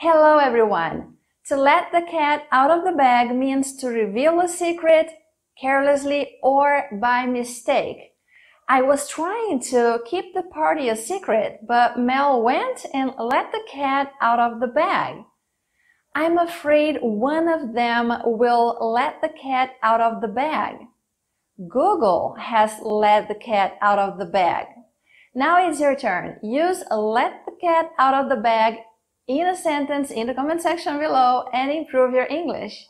Hello, everyone! To let the cat out of the bag means to reveal a secret carelessly or by mistake. I was trying to keep the party a secret, but Mel went and let the cat out of the bag. I'm afraid one of them will let the cat out of the bag. Google has let the cat out of the bag. Now it's your turn. Use let the cat out of the bag in a sentence in the comment section below and improve your English.